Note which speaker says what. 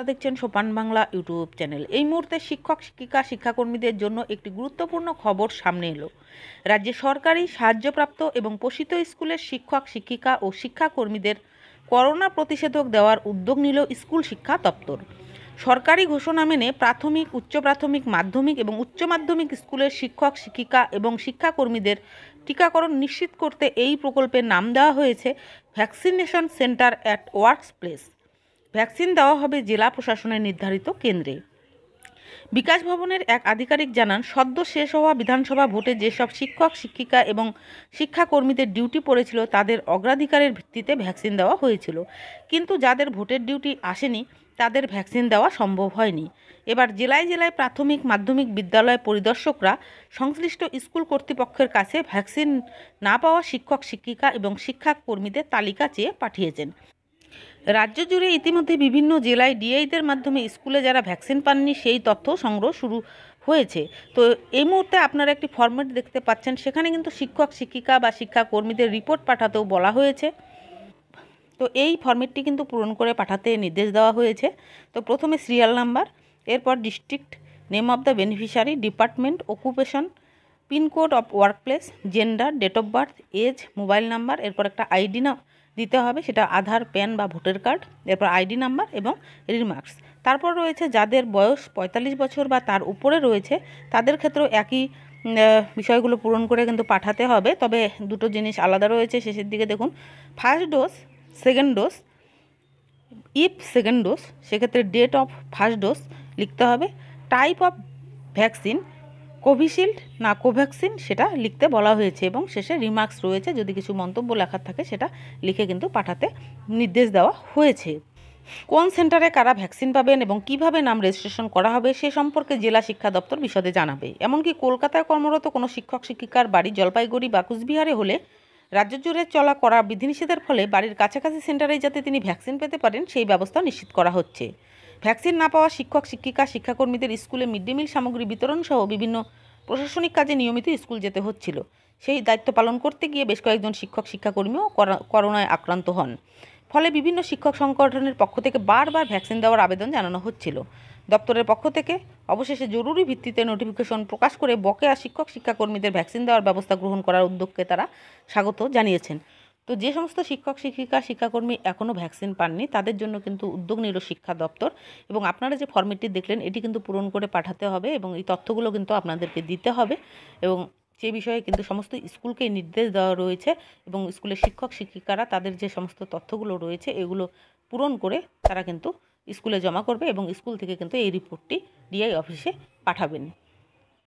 Speaker 1: আপনারা দেখছেন সোপান বাংলা ইউটিউব চ্যানেল এই মুহূর্তে শিক্ষক শিক্ষিকা শিক্ষাকর্মীদের জন্য একটি গুরুত্বপূর্ণ খবর সামনে এলো রাজ্যে সরকারি সাহায্যপ্রাপ্ত এবং পোষিত স্কুলের শিক্ষক শিক্ষিকা ও শিক্ষাকর্মীদের করোনা প্রতিষেধক দেওয়ার উদ্যোগ নিল স্কুল শিক্ষা দপ্তর সরকারি ঘোষণা মেনে প্রাথমিক উচ্চ প্রাথমিক মাধ্যমিক এবং উচ্চ মাধ্যমিক স্কুলের শিক্ষক শিক্ষিকা এবং শিক্ষাকর্মীদের টিকাকরণ নিশ্চিত করতে এই প্রকল্পের নাম দেওয়া হয়েছে vaccination centre at works place vaccine দেওয়া হবে জেলা প্রশাসনের নির্ধারিত কেন্দ্রে বিকাশ ভবনের এক আধিকারিক জানান সদ্য শেষ হওয়া বিধানসভা ভোটে যেসব শিক্ষক শিক্ষিকা এবং শিক্ষাকর্মীদের ডিউটি পড়েছিল তাদের অগ্রাধিকারের ভিত্তিতে ভ্যাকসিন দেওয়া হয়েছিল কিন্তু যাদের ভোটের ডিউটি আসেনি তাদের ভ্যাকসিন দেওয়া সম্ভব হয়নি এবার জেলায় জেলায় প্রাথমিক মাধ্যমিক বিদ্যালয় পরিদর্শকরা সংশ্লিষ্ট স্কুল কর্তৃপক্ষের কাছে ভ্যাকসিন না পাওয়া শিক্ষক শিক্ষিকা এবং শিক্ষাকর্মীদের তালিকা চেয়ে পাঠিয়েছেন রাজ্য জুড়ে ইতিমধ্যে বিভিন্ন জেলায় ডিআইদের মাধ্যমে স্কুলে যারা ভ্যাকসিন পাননি সেই তথ্য সংগ্রহ শুরু হয়েছে তো এই মুহূর্তে আপনারা একটি ফর্মেট দেখতে পাচ্ছেন সেখানে কিন্তু শিক্ষক শিক্ষিকা বা শিক্ষাকর্মীদের রিপোর্ট পাঠাতেও বলা হয়েছে তো এই ফর্মেটটি কিন্তু পূরণ করে পাঠাতে নির্দেশ দেওয়া হয়েছে তো প্রথমে সিরিয়াল নাম্বার এরপর district name of the beneficiary department occupation pincode of workplace gender date of birth age mobile number এরপর একটা আইডি না দিতে হবে সেটা আধার প্যান বা ভোটার কার্ড এরপর আইডি নাম্বার এবং রিমার্কস তারপর রয়েছে যাদের বয়স ৪৫ বছর বা তার উপরে রয়েছে তাদের ক্ষেত্রেও একই বিষয়গুলো পূরণ করে কিন্তু পাঠাতে হবে তবে দুটো জিনিস আলাদা রয়েছে শেষের দিকে দেখুন first dose second dose if second dose সেক্ষেত্রে ডেট অফ ফার্স্ট ডোজ লিখতে হবে টাইপ অফ ভ্যাকসিন কোভিশিল্ড না কোভ্যাক্সিন সেটা লিখতে বলা হয়েছে এবং শেষে রিমার্কস রয়েছে যদি কিছু মন্তব্য লেখার থাকে সেটা লিখে কিন্তু পাঠাতে নির্দেশ দেওয়া হয়েছে কোন সেন্টারে কারা ভ্যাকসিন পাবেন এবং কিভাবে নাম রেজিস্ট্রেশন করা হবে সে সম্পর্কে জেলা শিক্ষা দপ্তর বিশদে জানাবে এমনকি কলকাতায় কর্মরত কোনো শিক্ষক শিক্ষিকার বাড়ি জলপাইগুড়ি বা কুচবিহারে হলে রাজ্য জুড়ে চলা করা বিধিনিষেধের ফলে বাড়ির কাছাকাছি সেন্টারে যাতে তিনি ভ্যাকসিন পেতে পারেন সেই ব্যবস্থা নিশ্চিত করা হচ্ছে ভ্যাকসিন না পাওয়া শিক্ষক শিক্ষিকা শিক্ষাকর্মীদের স্কুলে মিড ডে মিল সামগ্রী বিতরণ সহ বিভিন্ন প্রশাসনিক কাজে নিয়মিত স্কুল যেতে হচ্ছিল সেই দায়িত্ব পালন করতে গিয়ে বেশ কয়েকজন শিক্ষক শিক্ষাকর্মীও করোনায় আক্রান্ত হন ফলে বিভিন্ন শিক্ষক সংগঠনের পক্ষ থেকে বারবার ভ্যাকসিন দেওয়ার আবেদন জানানো হচ্ছিল দপ্তরের পক্ষ থেকে অবশেষে জরুরি ভিত্তিতে নোটিফিকেশন প্রকাশ করে বকেয়া শিক্ষক শিক্ষাকর্মীদের ভ্যাকসিন দেওয়ার ব্যবস্থা গ্রহণ করার উদ্যোগকে তারা স্বাগত জানিয়েছেন তো যে সমস্ত শিক্ষক শিক্ষিকা শিক্ষাকর্মী এখনও ভ্যাকসিন পাননি তাদের জন্য কিন্তু উদ্যোগ নিল শিক্ষা দপ্তর এবং আপনারা যে ফর্মেটটি দেখলেন এটি কিন্তু পূরণ করে পাঠাতে হবে এবং এই তথ্যগুলো কিন্তু আপনাদেরকে দিতে হবে এবং সে বিষয়ে কিন্তু সমস্ত স্কুলকে নির্দেশ দেওয়া রয়েছে এবং স্কুলের শিক্ষক শিক্ষিকারা তাদের যে সমস্ত তথ্যগুলো রয়েছে এগুলো পূরণ করে তারা কিন্তু স্কুলে জমা করবে এবং স্কুল থেকে কিন্তু এই রিপোর্টটি ডিআই অফিসে পাঠাবেন